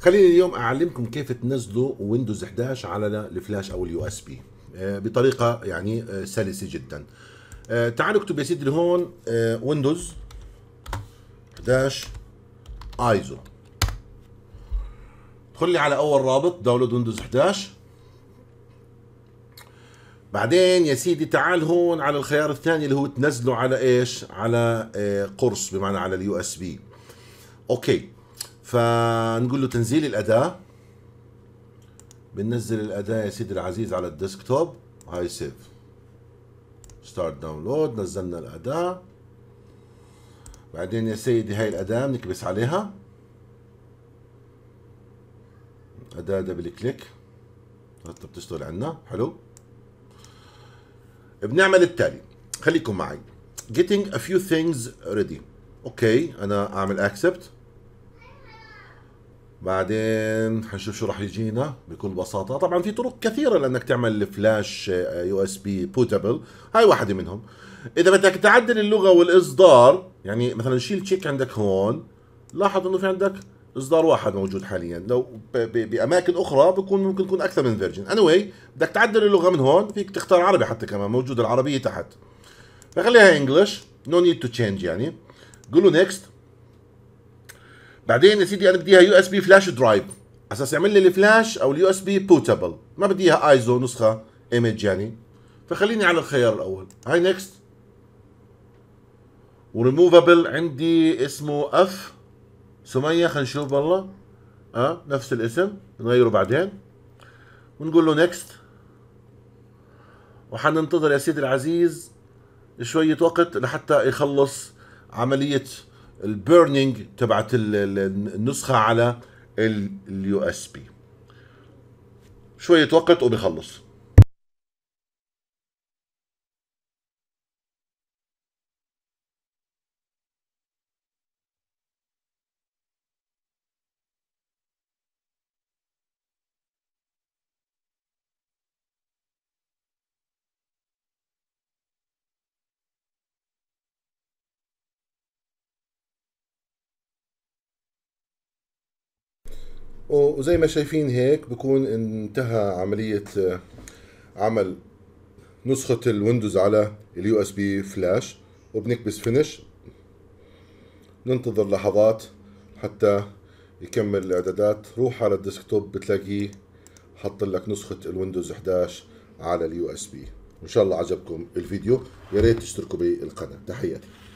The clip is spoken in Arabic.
خليني اليوم اعلمكم كيف تنزلوا ويندوز 11 على الفلاش او اليو اس آه، بي بطريقه يعني آه، سلسه جدا آه، تعالوا اكتب يا سيدي هون ويندوز 11 ايزو خلي على اول رابط داونلود ويندوز 11 بعدين يا سيدي تعال هون على الخيار الثاني اللي هو تنزله على ايش على قرص بمعنى على اليو اس بي اوكي فنقول له تنزيل الاداه بننزل الاداه يا سيدي العزيز على الديسكتوب هاي سيف ستارت داونلود نزلنا الاداه بعدين يا سيدي هاي الاداه بنكبس عليها اداه دبل كليك هسه بتشتغل عندنا حلو بنعمل التالي خليكم معي getting a few things ready اوكي انا اعمل accept بعدين حنشوف شو راح يجينا بكل بساطه طبعا في طرق كثيره لانك تعمل فلاش يو اس بي بوتابل هاي واحده منهم اذا بدك تعدل اللغه والاصدار يعني مثلا شيل تشيك عندك هون لاحظ انه في عندك اصدار واحد موجود حاليا لو باماكن اخرى بكون ممكن تكون اكثر من فيرجن اني anyway بدك تعدل اللغه من هون فيك تختار عربي حتى كمان موجود العربيه تحت فخليها انجلش نو نيد تو تشينج يعني قول له نيكست بعدين يا سيدي انا بدي اياها يو اس بي فلاش درايف اساس يعمل لي الفلاش او اليو اس بي بوتابل ما بدي اياها ايزو نسخه ايمج يعني فخليني على الخيار الاول هاي نيكست وريموفابل عندي اسمه اف سميه خلينا نشوف والله اه نفس الاسم نغيره بعدين ونقول له نيكست وحننتظر يا سيدي العزيز شويه وقت لحتى يخلص عمليه البيرنينج تبعت النسخه على اليو اس بي شويه وقت وبخلص وزي ما شايفين هيك بكون انتهى عملية آه، عمل نسخة الويندوز على اليو اس بي فلاش وبنكبس فينش ننتظر لحظات حتى يكمل الاعدادات روح على الديسكتوب بتلاقيه حط لك نسخة الويندوز 11 على اليو اس بي ان شاء الله عجبكم الفيديو يا ريت تشتركوا بالقناة تحياتي